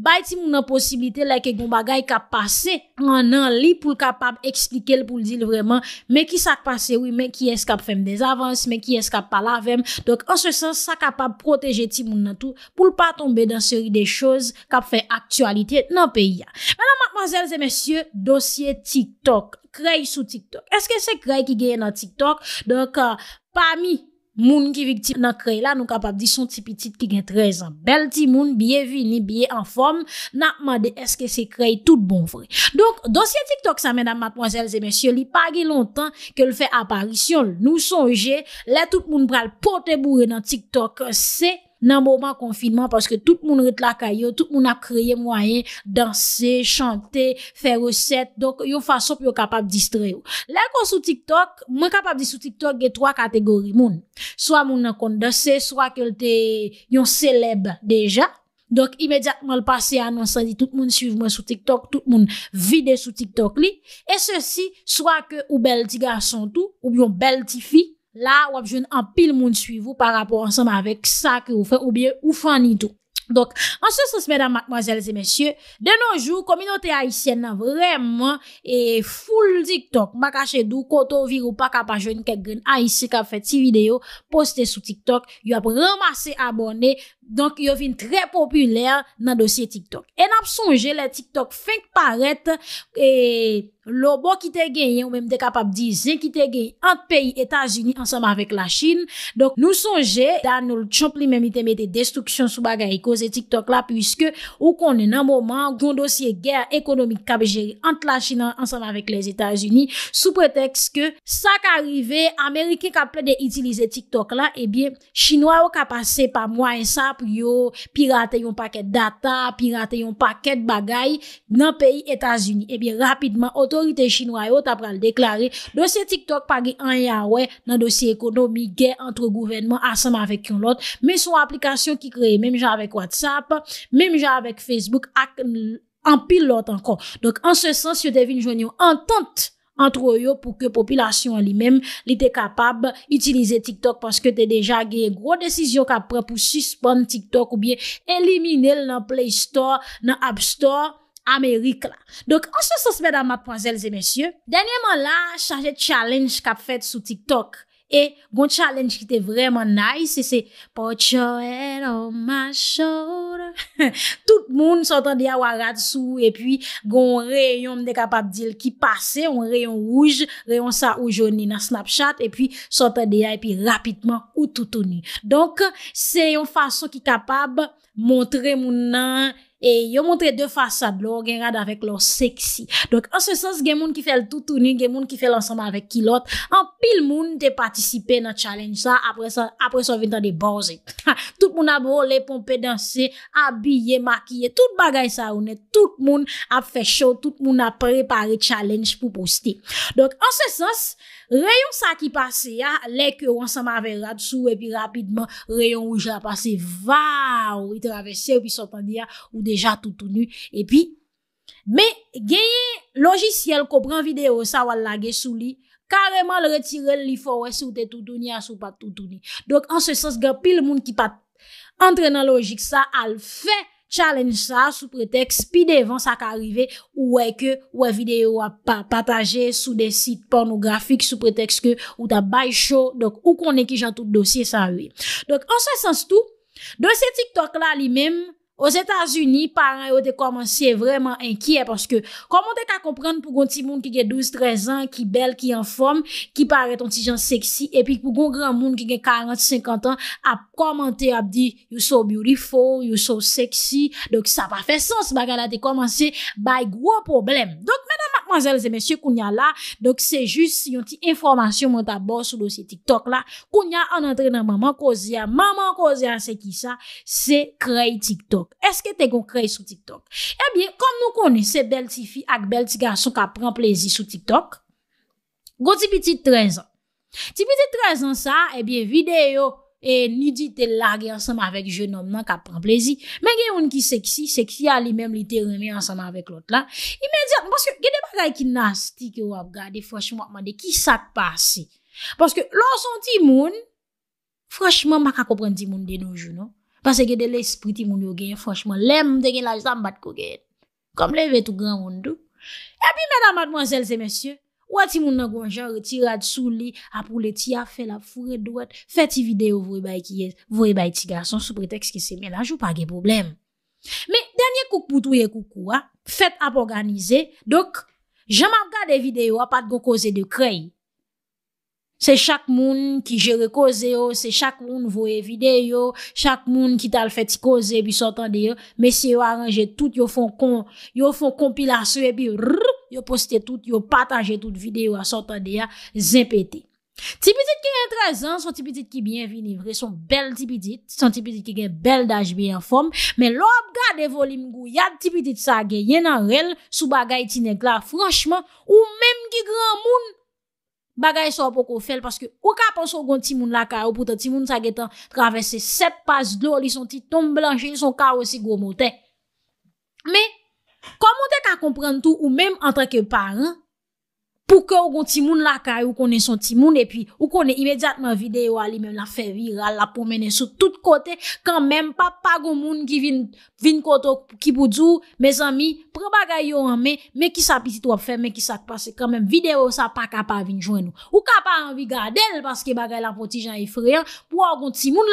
bay timounan posibilite la ke goun bagay ka pase anan li pou kapab ekslikel pou l'dil vreman, meki sa kpase wim, meki eskap fem des avans, meki eskap palavem, dok anse sens sa kapab proteje timounan tou pou l pa tombe dan seri de chouz kap fe aktualite nan pe ya. Menan matmazelze mesye, dosye TikTok, krey sou TikTok. Eske se krey ki geye nan TikTok? Dok, euh, pami Moun ki vikti nan kre la nou kapap di son ti pitit ki gen trezan. Bel ti moun, biye vini, biye an form, nan mande eske se krey e tout bon vre. Donk, dosye TikTok sa menam matmwazelze mensyo, li pagi lontan ke lfe aparisyon nou sonje, le tout moun pral pote bourre nan TikTok se... nan mouman konfinman paske tout moun ret lakay yo, tout moun a kreye mwayen danser, chante, fey reset, donk yon fason pou yon kapap distre yo. Lè kon sou TikTok, moun kapap diste sou TikTok gey 3 kategori moun. Swa moun akonde se, swa ke yon seleb deja, donk imediatman l'pase anonsan di tout moun suive mwen sou TikTok, tout moun vide sou TikTok li, e se si swa ke ou bel ti gar son tou, ou yon bel ti fi, la ou jwen an pile moun suivou par rapport ensemble avec ça que vous faites ou bien ou fani tout. Donc, en ce sens, mesdames, mademoiselles et messieurs, de nos jours, communauté haïtienne haïtienne vraiment et full TikTok. M'a caché dou, koto vir ou capable ap ajoen kek gen qui a fait si vidéo poster sur TikTok, yo a ramassé abonné. Donk yo fin tre populer nan dosye TikTok. En ap sonje le TikTok feng paret e lo bo ki te genyen ou menm de kapap di zen ki te genyen ant peyi Etasuni ansanman vek la Chin. Donk nou sonje dan nou chompli menmite me de destruksyon sou bagay e koze TikTok la pwiske ou konnen nan mouman goun dosye ger ekonomik kab jeri ant la Chin ansanman vek les Etasuni sou preteks ke sa ka rive Amerike ka ple de itilize TikTok la e bie Chinwa ou ka pase pa mwa en sa yo pirate yon paket data pirate yon paket bagay nan peyi Etasuni. Ebi eh rapidman otorite Chinwayo tapra l deklare dosye TikTok pagi an ya we nan dosye ekonomi gen antre gouvenman asama vek yon lot me sou aplikasyon ki kreye memja avek WhatsApp memja avek Facebook ak empil lot ankon. Dok an se sens yo devine joun yon entente antro yo pou ke popilasyon li mem li te kapab itilize TikTok paske te deja geye gro desisyon kap pre pou suspon TikTok ou biye elimine l nan Play Store, nan App Store Amerik la. Donk anse sosmedan ma ponzelze mesye, denyeman la chanje challenge kap fet sou TikTok. E gon chalenge ki te vreman nice e se Port your head on my shoulder Tout moun sotan diya warad sou E pi gon reyon m de kapab dil ki pase On reyon rouge, reyon sa ou jouni nan snapchat E pi sotan diya e pi rapidman ou toutouni Donk se yon fason ki kapab montre moun nan E yo montre 2 fasa blo, gen rad avèk lò seksi. Donk an se sens gen moun ki fèl toutouni, gen moun ki fèl ansam avèk kilot, an pil moun te patisipe nan challenge sa apre sa 20 an de borsi. Tout moun ap bole, pompe, danse, abye, makye, tout bagay sa oune, tout moun ap fè chou, tout moun ap prepare challenge pou posti. Donk an se sens... Rayon sa ki pase ya, leke ou an sa ma ve rad sou e pi rapidman rayon ou j la pase va ou i travesse ou pi sopan di ya ou deja toutouni. E pi, me genye logisyel ko pran videyo sa ou al nage sou li, kareman l retire li fowe sou te toutouni a sou pat toutouni. Dok an se sens gen, pil moun ki pat entre nan logik sa al fè. chalen sa sou preteks, pi devan sa ka arrive, wè ke wè videyo wè pataje, sou de sit pornografik, sou preteks ke ou ta bay show, dok ou konen ki jan tout dosye sa wè. Dok anse sens tout, dosye TikTok la li mem, Os Etats-Uni, paran yo te komansi e vreman enkiye paske komon te ta kompran pou kon ti moun ki gen 12-13 an, ki bel, ki en form, ki pare ton ti gen seksi epi pou kon gran moun ki gen 40-50 an ap komante ap di you so beautiful, you so sexy, dok sa pa fe sens bagan la te komansi bay gwo problem. Dok menama, manzèl zè mèsyè koun ya la, dok se jist yon ti informasyon mwen tabò sou do se TikTok la, koun ya an antrenan maman kozyan, maman kozyan se ki sa, se krey TikTok. Eske te kon krey sou TikTok? Ebyen, eh kon nou konise bel ti fi ak bel ti gason ka pren plezi sou TikTok, go ti piti 13 an. Ti piti 13 an sa, ebyen videyo, E nidi te lage ansam avek je nom nan ka pran plezi. Men gen yon ki seksi, seksi a li menm li te reme ansam avek lot la. Imen diyan, pwoske gen de bagay ki nas ti ki wap gade, fwoschman wap man de ki sa pa si. Pwoske lor son ti moun, fwoschman maka kopren ti moun denon jou non. Pwoske gen de le esprit ti moun yo gen fwoschman lem de gen la jitam bat kou gen. Kom leve tou gran moun do. E pi mena madmozel se mesye. Ou ati moun nan gwenje, retira dsou li, apou leti afe la fure dwet, fet ti videyo vwe bay ki ye, vwe bay ti gason sou preteks ki se menaj ou pa ge problem. Me, denye kouk boutou ye koukou a, ah, fet ap organize, dok, jaman gade videyo apat gwo koze de krey. Se chak moun ki je rekoze yo, se chak moun vwe videyo, chak moun ki tal fet koze bi sotande yo, me si yo aranje tout yo fon kon, yo fon kompilasyon e bi rrrr, Yo poste tout, yo pataje tout videyo a sotan de ya zin pete. Tipidit ki gen 13 an, son tipidit ki bien vini vre, son bel tipidit. Son tipidit ki gen bel daj bi en form. Men lop ga devolim gou, yad tipidit sa gen yen an rel, sou bagay ti negla. Franchman, ou menm ki gran moun, bagay so apoko fel. Paske ou ka panso gwen timoun la ka, ou poutan timoun sa gen tan travese 7 pas do. Li son ti tom blanje, li son ka wesi gwo moten. Men. Komon dek a kompren tou ou menm antre ke par? pou ke ou gon timoun lakay ou konen son timoun epi ou konen imediatman videyo ali men la fe viral la pou mene sou tout kote, kan men pa pa gon moun ki vin koto kibou djou, me zami, pran bagay yo anme, men ki sa piti wap fe men ki sa pase kan men videyo sa pa kapa vin jwen nou, ou kapa anvi gade paske bagay la poti jan yifreyan e pou ou gon timoun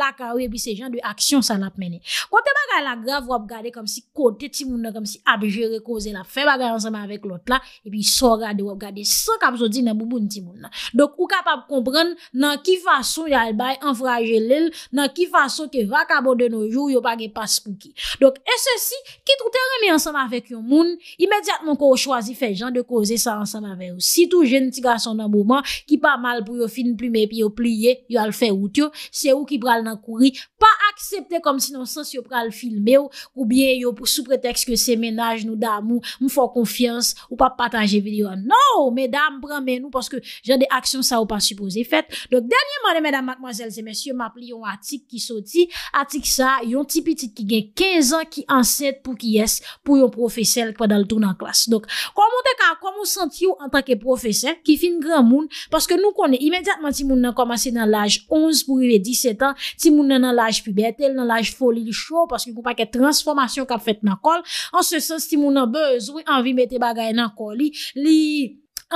lakay epi se jan de aksyon san ap mene kote bagay la grav wap gade kom si kote timoun nan kom si abjere koze la fe bagay ansemen avek lot la, epi sorade wap gade. Se sa kapso di nan boboun ti moun nan. Dok ou kapap kompren nan ki fason yal bay enfraje lel nan ki fason ke vakabon de nou jou yo pa ge pas pou ki. Dok e se si ki trote reme ansan avèk yon moun imediatman ko ou chwazi fè jan de koze sa ansan avèk ou. Si tou jen ti gason nan mouman ki pa mal pou yo film plime pi yo pliye, yo al fè ou tyo, se ou ki pral nan kouri. Pa aksepte kom si nan sens yo pral filme ou, ou bie yo sou pretext ke se menaj nou da mou, mou fò konfians, ou pa patanje videyo nan. Non, Oh, ou, mèdame, pran mè nou, paske jè de aksyon sa ou pa supose fèt. Donk, dènyè manè, mèdame, mèdame, mwazèl, zè mèsyè, m ap li yon atik ki soti, atik sa, yon tipi tit ki gen 15 an ki ansèd pou ki yes, pou yon profesele kwa dal tou nan klas. Donk, kwa mwote ka, kwa mwosant yon an tanke profesele, ki fin gran moun, paske nou konè, imèdiatman ti moun nan komanse nan lage 11 pou yon 17 an, ti moun nan lage pubertel, nan lage foli li chou, paske yon pa ke transformasyon kap f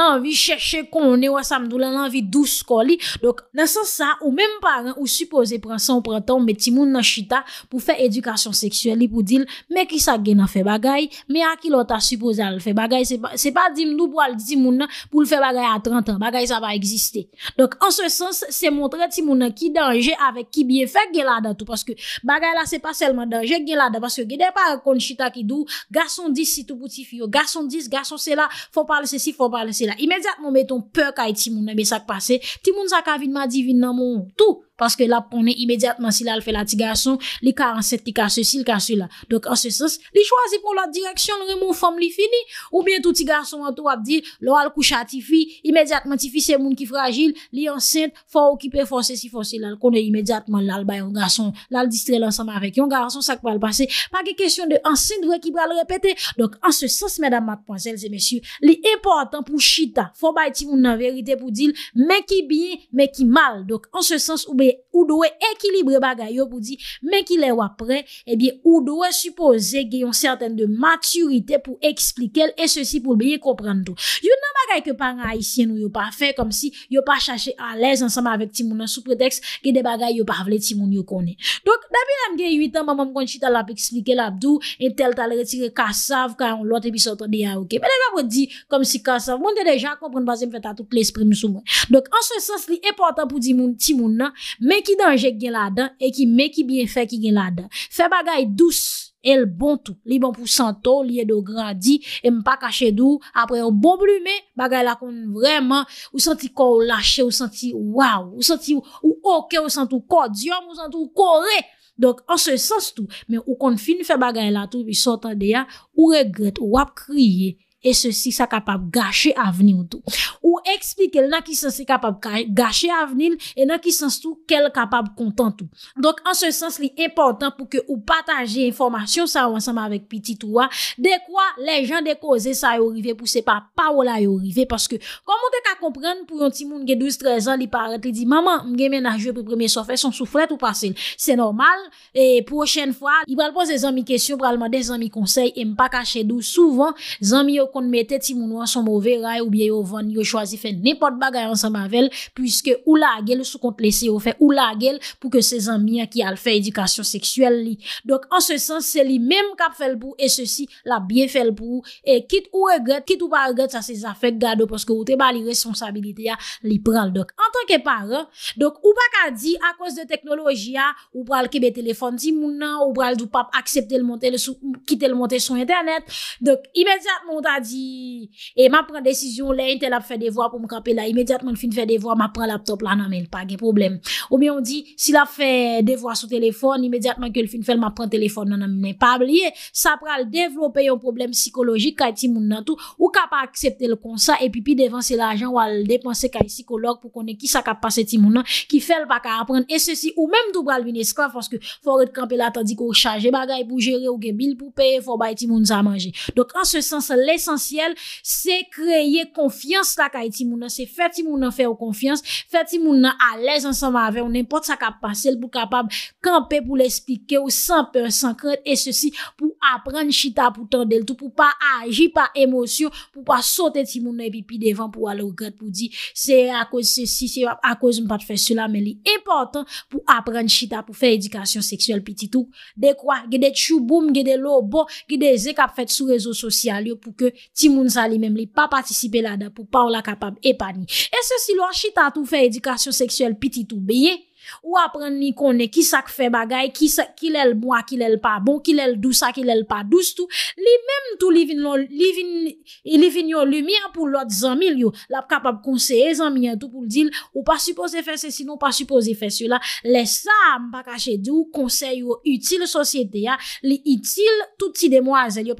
envie chercher qu'on est ou ça me envie l'envie douce colli donc dans sens ça ou même parents ou supposé prendre son printemps mais ti moun chita pour faire éducation sexuelle pour dire mais qui sa gagne nan fait bagay mais à qui l'autre a supposé le faire bagay c'est pas c'est pas dim nous pour le dire pour le faire bagay à 30 ans bagay ça va exister donc en ce sens c'est montrer ti moun qui danger avec qui bien fait gagne tout parce que bagay là c'est pas seulement danger gagne là parce que gagne pas kon chita qui dou garçon 10 si tout petit fille garçon 10 garçon c'est là faut parler ceci faut parler ceci La imediat moun beton pek ay ti moun nebe sak pase Ti moun sak avid ma divin nan moun Tou Paske la ponen imediatman si la al fè la ti garçon Li karen set ki kare se sil kare se la Dok an se sens Li chwazi pou la direksyon Le moun fòm li fini Ou bie touti garçon an tou ap di Lo al koucha ti fi Imediatman ti fi se moun ki fragil Li an sent fò ou ki pe fò se si fò se La konen imediatman La al bay an garçon La al distre lansama avèk Yon garçon sak pa al pase Pake kesyon de an sent Vre ki bra l repete Dok an se sens Mèdam mat ponsel zè mèsyou Li important pou chita Fò bay ti moun nan verite pou dil Mè ki biye Mè ki mal ou do we ekilibre bagay yo pou di men ki le wapre, ebi ou do we suppose geyon certain de maturite pou eksplike l e se si pou beye komprende tou. Yo nan bagay ke pa nga haisyen ou yo pa fe kom si yo pa chache alèz ansama avèk ti mounan sou preteks ge de bagay yo pa avle ti moun yo kone. Dok, dapè la mge 8 an, maman mkwanchi talap eksplike la dou, entel talretire kasav ka yon lote pisotan de ya ah, ok. Mwen dekwa pou di kom si kasav, mwen de dejan komprende bazè mfè ta tout l'esprim sou moun. Dok, anse sens li e portan pou di moun ti m Mè ki danjèk gen la dan e ki mè ki byen fèk gen la dan. Fè bagay douz, el bon tou. Li bon pou santo, li edo gradi, em pa kache dou. Apre ou bon blume, bagay la kon vreman. Ou santi kor ou lache, ou santi waw, ou santi ou oke, ou santi ou kodyom, ou santi ou kore. Donk an se sens tou. Men ou kon fin fè bagay la tou, vi sota de ya, ou regret, ou wap kriye. e se si sa kapab gache avenil ou explike l na ki sensi kapab gache avenil e na ki sensi tou kel kapab kontantou donk an se sens li important pou ke ou pataje informasyon sa wansama avèk piti touwa, dekwa le jan dekose sa yorive pou se pa pa wola yorive, paske komon dek a komprende pou yon timoun gen 12-13 an li parete, li di, maman, mge men aje pou preme sofe, son soufret ou pasen, se normal e prochen fwa, i pral pose zanmi kesyon, pral mande zanmi konsey e mpa kache dou, souvan, zanmi yo konn mette ti moun wanson mou veray, ou bye yo van, yo chwazi fè nipot bagay ansan mavel, pwiske ou la agel sou kont lese yo fè ou la agel pou ke se zan miya ki al fè edikasyon seksuel li. Dok, an se sens, se li menm kap fèl pou, e se si la bie fèl pou, e kit ou regret, kit ou pa regret, sa se zafèk gado, pwoske ou te ba li resonsabilite ya li pral. Dok, an tanke par, dok, ou pa ka di, akwes de teknoloji ya, ou pral kibe telefon ti moun nan, ou pral du pap aksepte l montè le sou, ou kite l montè son e ma pren desisyon le ente la pre fè devwa pou m kapè la, imediatman fin fè devwa, ma pren laptop la, nan men, pa gen problem. Ou mi yon di, si la fè devwa sou telefon, imediatman ke l fin fè l ma pren telefon, nan men, pa blie sa pral devlopè yon problem psikologik kay timoun nan tou, ou ka pa aksepte l konsa, epi pi devanse l ajan ou al depanse kay psikolog pou konen ki sa kap pa se timoun nan, ki fel pa ka apren, e se si, ou menm tou pral bin eskla foske fòre t'kampè la tandik ou chaje bagay pou jere ou gen bil pou pè, fòre bay timoun zaman esensyel, se kreye konfians la ka iti mounan, se fet ti mounan fe ou konfians, fet ti mounan alez ansan ma ave, ou nenpote sa kap pasel pou kapab kampe pou l'esplike ou sanpe, san krede, e se si pou apren chita pou tendel pou pa aji, pa emosyo pou pa sote ti mounan e pipi devan pou alo gred pou di, se a koz se si se a koz m pa te fe sula, men li important pou apren chita, pou fe edikasyon seksuel pi titou, de kwa gede chou boum, gede lo bo, gede zek ap fet sou rezo sosyal yo pou ke Ti moun sa li mem li pa patisipe la da pou pa ou la kapab epani E se si lwa chita tou fe edikasyon seksuel piti tou beye Ou apren ni kone ki sak fe bagay Ki lèl mwa, ki lèl pa bon, ki lèl dou sa, ki lèl pa dou stou Li mem tou li vin yon lumi an pou lot zanmi lyo Lap kapab konseye zanmi an tou pou dil Ou pa suppose fese sinon ou pa suppose fese yon la Le sa mpa kache di ou konseye yon utile sosyete ya Li utile touti de mwa azel yo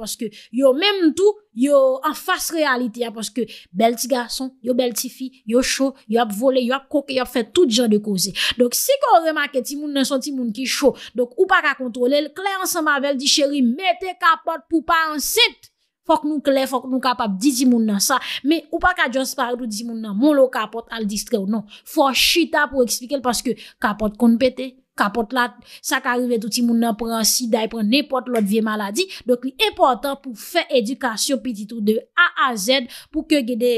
Yo an fase realite ya Paske bel ti gason, yo bel ti fi Yo show, yo ap vole, yo ap koke Yo ap fet tout jan de koze Donk si kon remake ti moun nan son ti moun ki show Donk ou pa ka kontrole l Kle ansan mavel di cheri mette kapot pou pa ansit Fok nou kle, fok nou kapap Di ti moun nan sa Men ou pa ka just pari di ti moun nan Mon lo kapot al distre ou non Fos chita pou ekspike l Paske kapot kon pete kapot la sa ka rive touti moun nan prensi da yi e prene nepot lot vie maladi dok yi epotan pou fe edukasyon pi titou de a a zed pou ke ge de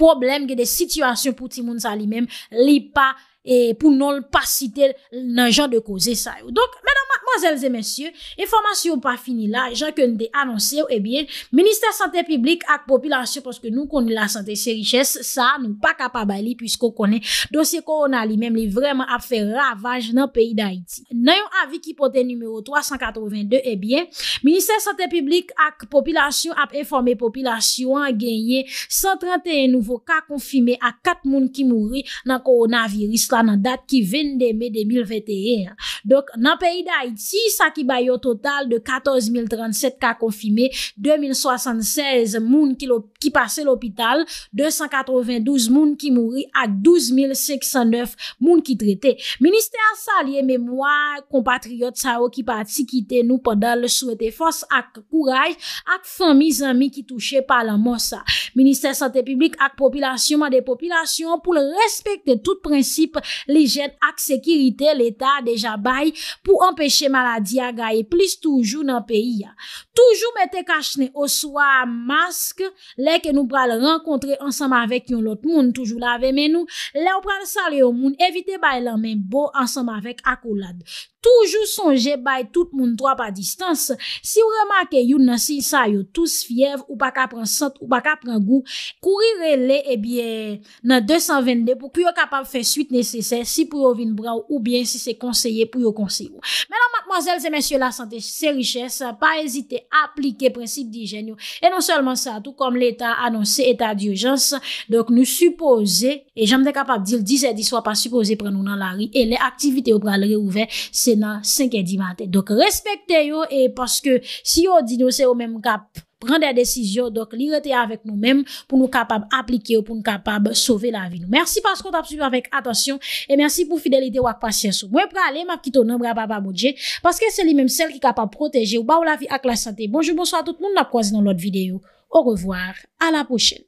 problem ge de situasyon pou ti moun sa li men li pa e, pou non l pa cite nan jan de koze sa yo dok menan mazelze mensyo, informasyon pa fini eh la, jan ke nou de anonsyo, e bie, Ministèr Santèpublik ak popilasyon, pòske nou koni la Santè, se richès, sa, nou pa kapabali, pwiskou konen dosye koronali, mem li vreman ap fè ravaj nan peyi d'Haïti. Nan yon avi ki pote numero 382, e bie, Ministèr Santèpublik ak popilasyon, ap informe popilasyon, genye 131 nouvo ka konfime, ak kat moun ki mouri nan koronavirus, la nan dat ki ven de me 2021. Dok, nan peyi d'Haïti, Si ça qui baille au total de 14 037 cas confirmés, 2076 moun qui pase l'opital, 292 moun ki mouri ak 12.509 moun ki trete. Ministè a sa liye mè mwa kompatriot sa o ki pati kite nou pandan le souwete fos ak kouraj ak fami zami ki touche palan monsa. Ministè sante publik ak popilasyon man de popilasyon pou le respekte tout prinsip lijen ak sekirite l'Etat deja bay pou empèche maladi a gaye plis toujou nan peyi ya. Toujou mette kachne oswa maske le Eke nou pral renkontre ansama vek yon lot moun toujou la ve men nou. Le ou pral sale yo moun evite bay lan men bo ansama vek akoulad. toujou sonje bay tout moun drap a distanse, si ou remake yon nan si sa yon tous fiev, ou pa ka pren sent, ou pa ka pren gou, kourire le, ebyen, eh nan 222, pou pou yo kapap fe suite nesesè, si pou yo vin braw, ou byen, si se konseye, pou yo konseyo. Mè nan matmozèl, se mèsyo la sante, se richès, pa ezite aplike prensip di genyo, e non selman sa, tou kom l'état anonsè, état di urjans, dok nou suppose, e janm de kapap dil, disè di so pa suppose pre nou nan la ri, e le aktivite ou pral re ouve, se nan 5 et 10 matè. Dok respekte yo e paske si yo di nou se yo menm kap prende a desisyon dok li rete ya avèk nou menm pou nou kapab aplike yo pou nou kapab sove la vi nou. Mersi paskou ta psupe avèk atasyon e mersi pou fidelite wak pasyensou. Mwen prale mapkito nan wak pa pa moudje paske se li menm sel ki kapab proteje ou ba ou la vi ak la sante. Bonjou bonso a tout moun na kwa zi nan lot videyo. Ou revoar. A la pochèl.